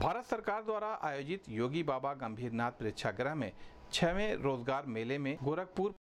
भारत सरकार द्वारा आयोजित योगी बाबा गंभीरनाथ प्रेक्षागृह में छवे रोजगार मेले में गोरखपुर